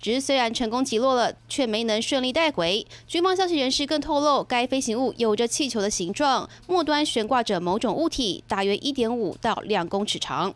只虽然成功击落了，却没能顺利带回。军方消息人士更透露，该飞行物有着气球的形状，末端悬挂着某种物体，大约一点五到两公尺长。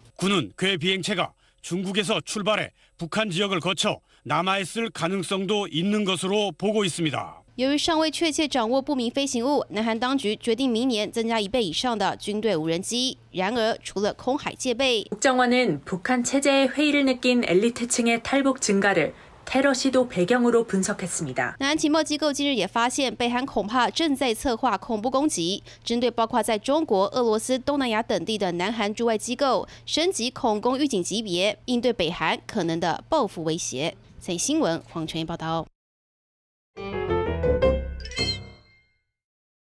由于尚未确切掌握不明飞行物，南韩当局决定明年增加一倍以上的军队无人机。然而，除了空海戒备。북정원은북한체제의회의를느낀엘리트층의탈북증가를 t e r 도배경으로분석했습니다南韩情报机构近日也发现，北韩恐怕正在策划恐怖攻击，针对包括在中国、俄罗斯、东南亚等地的南韩驻外机构，升级恐攻预警级别，应对北韩可能的报复威胁。在新闻，黄泉一报道。